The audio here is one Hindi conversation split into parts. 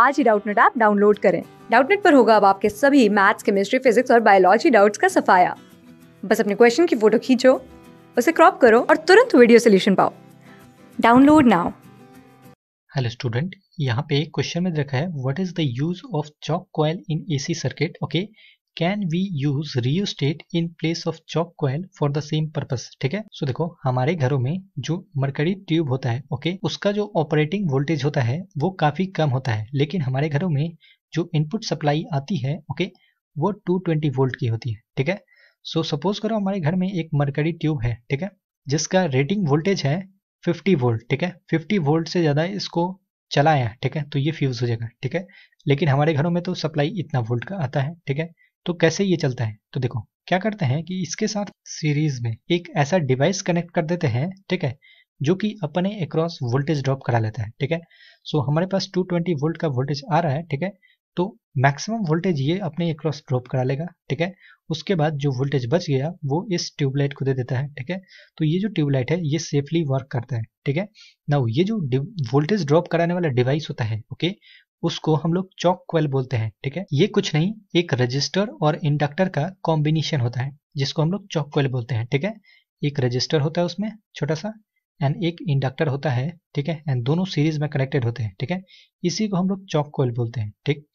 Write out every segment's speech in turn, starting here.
आज ही डाउटनेट ऐप डाउनलोड करें डाउटनेट पर होगा अब आपके सभी मैथ्स केमिस्ट्री फिजिक्स और बायोलॉजी डाउट्स का सफाया बस अपने क्वेश्चन की फोटो खींचो उसे क्रॉप करो और तुरंत वीडियो सोल्यूशन पाओ डाउनलोड नाउ हेलो स्टूडेंट यहाँ पे एक क्वेश्चन में रखा है what is the use of choke coil in AC circuit okay can we use rheostat in place of choke coil for the same purpose ठीक है सो देखो हमारे घरों में जो मरकरी ट्यूब होता है ओके okay, उसका जो ऑपरेटिंग वोल्टेज होता है वो काफी कम होता है लेकिन हमारे घरों में जो इनपुट सप्लाई आती है ओके okay, वो 220 वोल्ट की होती है ठीक है सो सपोज करो हमारे घर में एक मरकरी ट्यूब है ठीक है जिसका रेटिंग वोल्टेज है 50 वोल्ट ठीक है 50 वोल्ट से ज़्यादा इसको चलाया ठीक है तो ये फ्यूज़ हो जाएगा ठीक है लेकिन हमारे घरों में तो सप्लाई इतना वोल्ट का आता है ठीक है तो कैसे ये चलता है तो देखो क्या करते हैं कि इसके साथ सीरीज में एक ऐसा डिवाइस कनेक्ट कर देते हैं ठीक है जो कि अपने अक्रॉस वोल्टेज ड्रॉप करा लेता है ठीक है सो हमारे पास 220 वोल्ट का वोल्टेज आ रहा है ठीक है तो मैक्सिमम वोल्टेज ये अपने अक्रॉस ड्रॉप करा लेगा ठीक है उसके बाद जो वोल्टेज बच गया वो इस ट्यूबलाइट को दे देता है ठीक है तो ये जो ट्यूबलाइट है ये सेफली वर्क करता है ठीक है ना ये जो वोल्टेज ड्रॉप कराने वाला डिवाइस होता है ओके उसको हम लोग चौक क्वेल बोलते हैं ठीक है ये कुछ नहीं एक रजिस्टर और इंडक्टर का कॉम्बिनेशन होता है जिसको हम लोग चौक क्वेल बोलते हैं ठीक है एक रजिस्टर होता है उसमें छोटा सा एंड एक इंडक्टर होता है ठीक है एंड दोनों सीरीज में कनेक्टेड होते हैं ठीक है इसी को हम लोग चौक कोयल बोलते हैं ठीक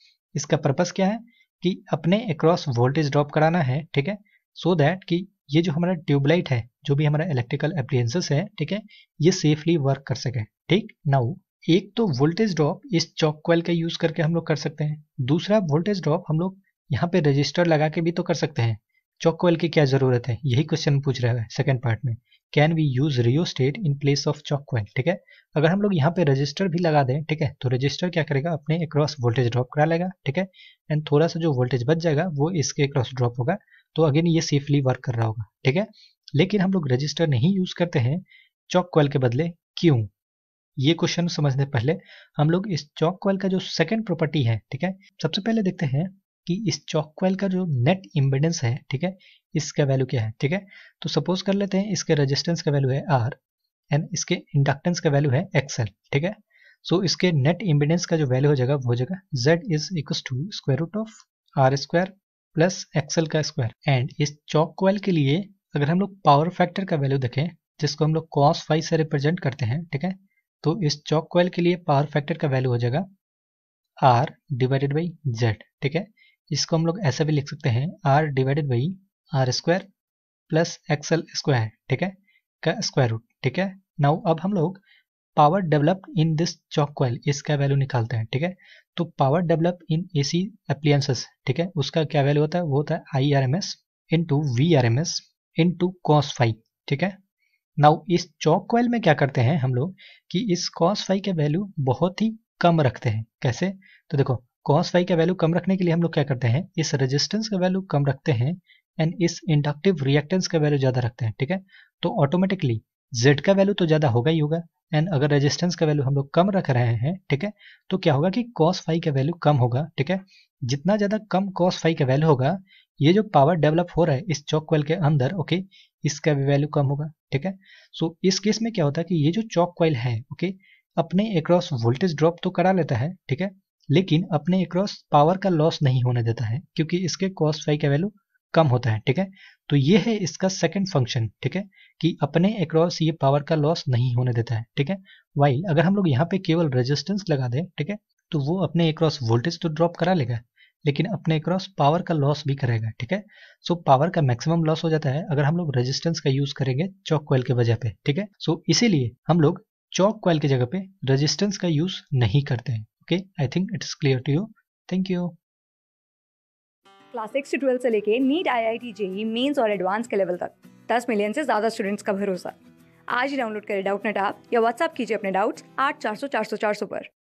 इसका पर्पज क्या है कि अपने अक्रॉस वोल्टेज ड्रॉप कराना है ठीक है सो दैट कि ये जो हमारा ट्यूबलाइट है जो भी हमारा इलेक्ट्रिकल अप्लियंसेस है ठीक है ये सेफली वर्क कर सके ठीक नाउ एक तो वोल्टेज ड्रॉप इस चौक क्वेल का यूज़ करके हम लोग कर सकते हैं दूसरा वोल्टेज ड्रॉप हम लोग यहाँ पे रजिस्टर लगा के भी तो कर सकते हैं चौक क्वेल की क्या ज़रूरत है यही क्वेश्चन पूछ रहा है सेकेंड पार्ट में can we use rheostat in place of choke coil ठीक है अगर हम लोग यहाँ पे रजिस्टर भी लगा दें ठीक है तो रजिस्टर क्या करेगा अपने अक्रॉस वोल्टेज ड्रॉप करा लेगा ठीक है एंड थोड़ा सा जो वोल्टेज बच जाएगा वो इसके अक्रॉस ड्रॉप होगा तो अगेन ये सेफली वर्क कर रहा होगा ठीक है लेकिन हम लोग रजिस्टर नहीं यूज़ करते हैं चौक क्वेल के बदले क्यों ये क्वेश्चन समझने पहले हम लोग इस चौक कोयल का जो सेकेंड प्रॉपर्टी है ठीक है सबसे पहले देखते हैं कि इस चौक कोयल का जो नेट इम्बेडेंस है ठीक है इसका वैल्यू क्या है ठीक है तो सपोज कर लेते हैं इसके रजिस्टेंस का वैल्यू है आर एंड इसके इंडक्टेंस का वैल्यू है एक्सएल ठीक है सो so, इसके नेट इम्बिडेंस का जो वैल्यू हो जाएगा वो हो जाएगा Z is equal to square root of R square plus XL का स्क्वायर एंड इस चौक क्वेल के लिए अगर हम लोग पावर फैक्टर का वैल्यू देखें जिसको हम लोग कॉस फाइव से रिप्रेजेंट करते हैं ठीक है तो इस चौक कोयल के लिए पावर फैक्टर का वैल्यू हो जाएगा आर डिवाइडेड बाई जेड ठीक है इसको हम लोग ऐसे भी लिख सकते हैं R divided by R square plus XL square ठीक है का स्क्वायर रूट ठीक है नाउ अब हम लोग power develop in this choke coil इसका वैल्यू निकालते हैं ठीक है तो power develop in A C appliances ठीक है उसका क्या वैल्यू होता है वो होता है I R M S into V R M S into cos five ठीक है नाउ इस चौक कॉयल में क्या करते हैं हम लोग कि इस कॉस फाइव के वैल्यू बहुत ही कम रखते हैं कैसे तो देखो कॉस फाइव का वैल्यू कम रखने के लिए हम लोग क्या करते हैं इस रेजिस्टेंस का वैल्यू कम रखते हैं एंड इस इंडक्टिव रिएक्टेंस का वैल्यू ज़्यादा रखते हैं ठीक है तो ऑटोमेटिकली जेड का वैल्यू तो ज़्यादा होगा ही होगा एंड अगर रेजिस्टेंस का वैल्यू हम लोग कम रख रहे हैं ठीक है तो क्या होगा कि कॉस फाइव का वैल्यू कम होगा ठीक है जितना ज़्यादा कम कॉस फाइव का वैल्यू होगा ये जो पावर डेवलप हो रहा है इस चौक वेल के अंदर ओके इसका भी वैल्यू कम होगा ठीक है सो इस केस में क्या होता है कि ये जो चौक क्वाइल है ओके अपने एक्रॉस वोल्टेज ड्रॉप तो करा लेता है ठीक है लेकिन अपने एक्रॉस पावर का लॉस नहीं होने देता है क्योंकि इसके कॉस फाइव का वैल्यू कम होता है ठीक है तो ये है इसका सेकंड फंक्शन ठीक है कि अपने अक्रॉस ये पावर का लॉस नहीं होने देता है ठीक है वाइल अगर हम लोग यहाँ पे केवल रेजिस्टेंस लगा दें ठीक है तो वो अपने एक्रॉस वोल्टेज तो ड्रॉप करा लेगा लेकिन अपने क्रॉस पावर का लॉस भी करेगा ठीक है सो पावर का मैक्सिमम लॉस हो जाता है अगर हम लोग रेजिस्टेंस का यूज करेंगे चौक कोयल के वजह पे ठीक है सो इसीलिए हम लोग चौक कोयल की जगह पे रेजिस्टेंस का यूज नहीं करते हैं okay I think it's clear to you thank you class से ट्वेल्थ से लेके NEET I I T JEE mains और एडवांस के लेवल तक दस मिलियन से ज़्यादा स्टूडेंट्स का भरोसा आज ही डाउनलोड करें डाउट नेट आप या व्हाट्सअप कीजिए अपने डाउट्स आठ चार सौ चार सौ चार सौ पर